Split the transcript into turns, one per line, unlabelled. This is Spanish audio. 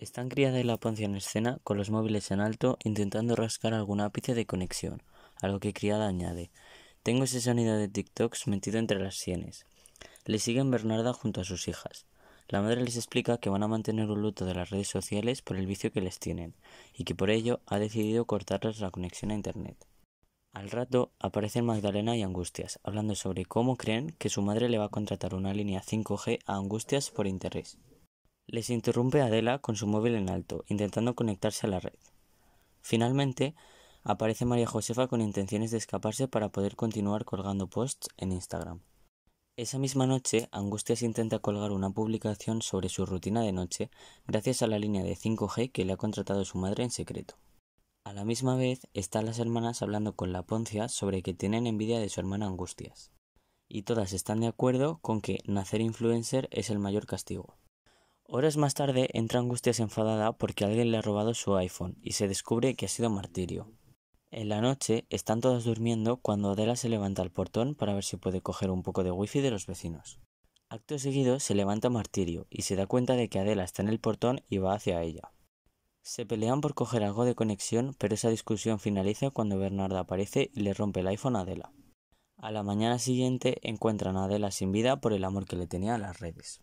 Están criada y la Poncia en escena, con los móviles en alto, intentando rascar algún ápice de conexión, algo que criada añade. Tengo ese sonido de TikToks metido entre las sienes. Le siguen Bernarda junto a sus hijas. La madre les explica que van a mantener un luto de las redes sociales por el vicio que les tienen, y que por ello ha decidido cortarles la conexión a Internet. Al rato aparecen Magdalena y Angustias, hablando sobre cómo creen que su madre le va a contratar una línea 5G a Angustias por interés. Les interrumpe Adela con su móvil en alto, intentando conectarse a la red. Finalmente, aparece María Josefa con intenciones de escaparse para poder continuar colgando posts en Instagram. Esa misma noche, Angustias intenta colgar una publicación sobre su rutina de noche gracias a la línea de 5G que le ha contratado su madre en secreto. A la misma vez, están las hermanas hablando con la Poncia sobre que tienen envidia de su hermana Angustias. Y todas están de acuerdo con que nacer influencer es el mayor castigo. Horas más tarde entra Angustias enfadada porque alguien le ha robado su iPhone y se descubre que ha sido martirio. En la noche están todas durmiendo cuando Adela se levanta al portón para ver si puede coger un poco de wifi de los vecinos. Acto seguido se levanta Martirio y se da cuenta de que Adela está en el portón y va hacia ella. Se pelean por coger algo de conexión, pero esa discusión finaliza cuando Bernarda aparece y le rompe el iPhone a Adela. A la mañana siguiente encuentran a Adela sin vida por el amor que le tenía a las redes.